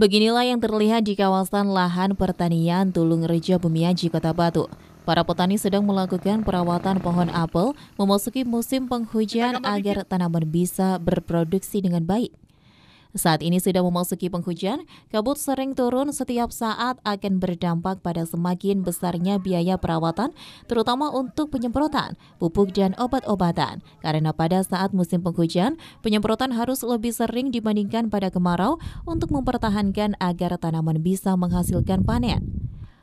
Beginilah yang terlihat di kawasan lahan pertanian Tulung Rejo Bumiaji, Kota Batu. Para petani sedang melakukan perawatan pohon apel memasuki musim penghujan agar tanaman bisa berproduksi dengan baik. Saat ini sudah memasuki penghujan, kabut sering turun setiap saat akan berdampak pada semakin besarnya biaya perawatan, terutama untuk penyemprotan, pupuk dan obat-obatan. Karena pada saat musim penghujan, penyemprotan harus lebih sering dibandingkan pada kemarau untuk mempertahankan agar tanaman bisa menghasilkan panen.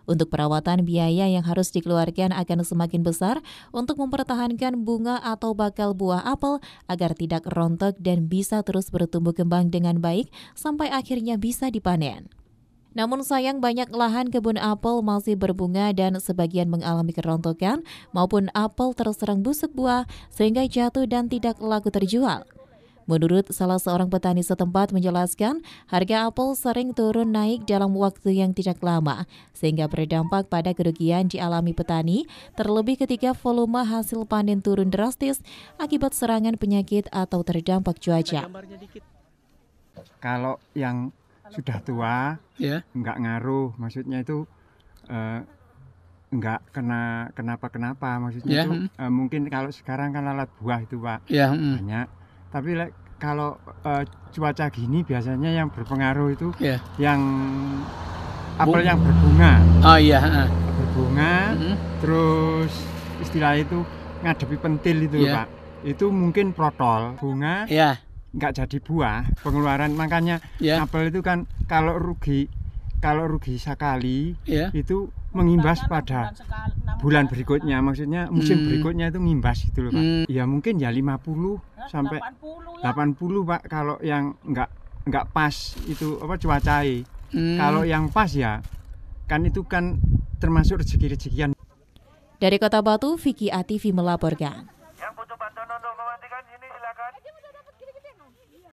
Untuk perawatan biaya yang harus dikeluarkan akan semakin besar untuk mempertahankan bunga atau bakal buah apel agar tidak rontok dan bisa terus bertumbuh kembang dengan baik sampai akhirnya bisa dipanen. Namun sayang banyak lahan kebun apel masih berbunga dan sebagian mengalami kerontokan maupun apel terserang busuk buah sehingga jatuh dan tidak laku terjual. Menurut salah seorang petani setempat menjelaskan, harga apel sering turun naik dalam waktu yang tidak lama, sehingga berdampak pada kerugian dialami petani, terlebih ketika volume hasil panen turun drastis akibat serangan penyakit atau terdampak cuaca. Kalau yang sudah tua, ya. nggak ngaruh, maksudnya itu eh, nggak kena kenapa kenapa maksudnya ya. itu hmm. eh, mungkin kalau sekarang kan alat buah itu pak ya. Hmm. banyak tapi kalau uh, cuaca gini biasanya yang berpengaruh itu yeah. yang apel yang berbunga oh iya berbunga mm -hmm. terus istilah itu ngadepi pentil itu yeah. pak itu mungkin protol bunga yeah. nggak jadi buah pengeluaran makanya yeah. apel itu kan kalau rugi kalau rugi sekali yeah. itu mengimbas pada bulan berikutnya maksudnya musim hmm. berikutnya itu ngimbas gitu loh pak hmm. ya mungkin ya 50 sampai 80 ya. 80 Pak kalau yang nggak nggak pas itu apa cuacai. Hmm. Kalau yang pas ya kan itu kan termasuk rezeki-rezekian. Dari Kota Batu, Vicky Ativi melaporkan.